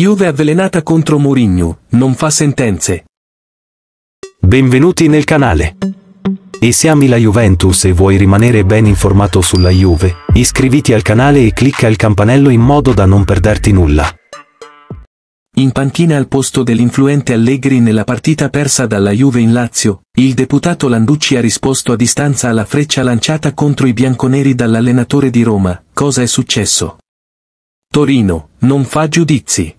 Juve avvelenata contro Mourinho, non fa sentenze. Benvenuti nel canale. E se ami la Juventus e vuoi rimanere ben informato sulla Juve, iscriviti al canale e clicca il campanello in modo da non perderti nulla. In panchina al posto dell'influente Allegri nella partita persa dalla Juve in Lazio, il deputato Landucci ha risposto a distanza alla freccia lanciata contro i bianconeri dall'allenatore di Roma, cosa è successo? Torino, non fa giudizi.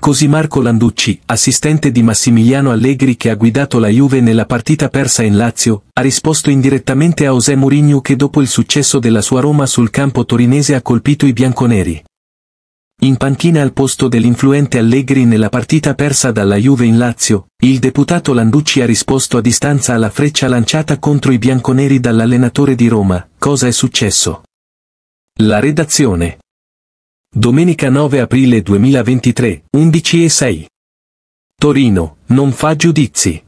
Così Marco Landucci, assistente di Massimiliano Allegri che ha guidato la Juve nella partita persa in Lazio, ha risposto indirettamente a José Mourinho che dopo il successo della sua Roma sul campo torinese ha colpito i bianconeri. In panchina al posto dell'influente Allegri nella partita persa dalla Juve in Lazio, il deputato Landucci ha risposto a distanza alla freccia lanciata contro i bianconeri dall'allenatore di Roma, cosa è successo? La redazione. Domenica 9 aprile 2023, 11 e 6. Torino, non fa giudizi.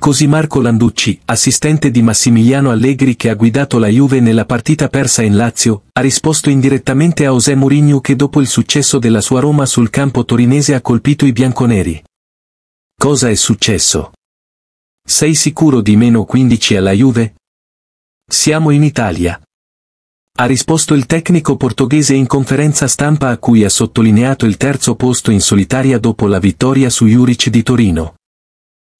Così Marco Landucci, assistente di Massimiliano Allegri che ha guidato la Juve nella partita persa in Lazio, ha risposto indirettamente a José Mourinho che dopo il successo della sua Roma sul campo torinese ha colpito i bianconeri. Cosa è successo? Sei sicuro di meno 15 alla Juve? Siamo in Italia ha risposto il tecnico portoghese in conferenza stampa a cui ha sottolineato il terzo posto in solitaria dopo la vittoria su Juric di Torino.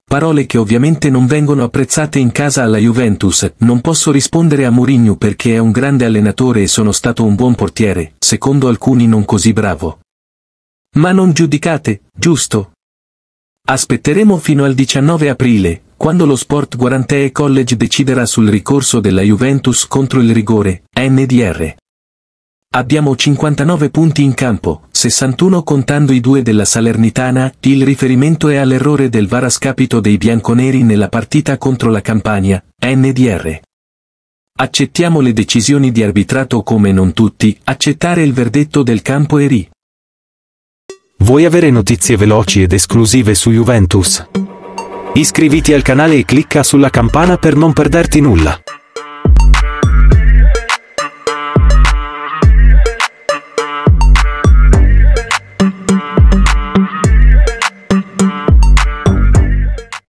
Parole che ovviamente non vengono apprezzate in casa alla Juventus, non posso rispondere a Mourinho perché è un grande allenatore e sono stato un buon portiere, secondo alcuni non così bravo. Ma non giudicate, giusto? Aspetteremo fino al 19 aprile, quando lo Sport Guarantee College deciderà sul ricorso della Juventus contro il rigore, NDR. Abbiamo 59 punti in campo, 61 contando i due della Salernitana, il riferimento è all'errore del varascapito dei bianconeri nella partita contro la Campania, NDR. Accettiamo le decisioni di arbitrato come non tutti, accettare il verdetto del campo e ri. Vuoi avere notizie veloci ed esclusive su Juventus? Iscriviti al canale e clicca sulla campana per non perderti nulla.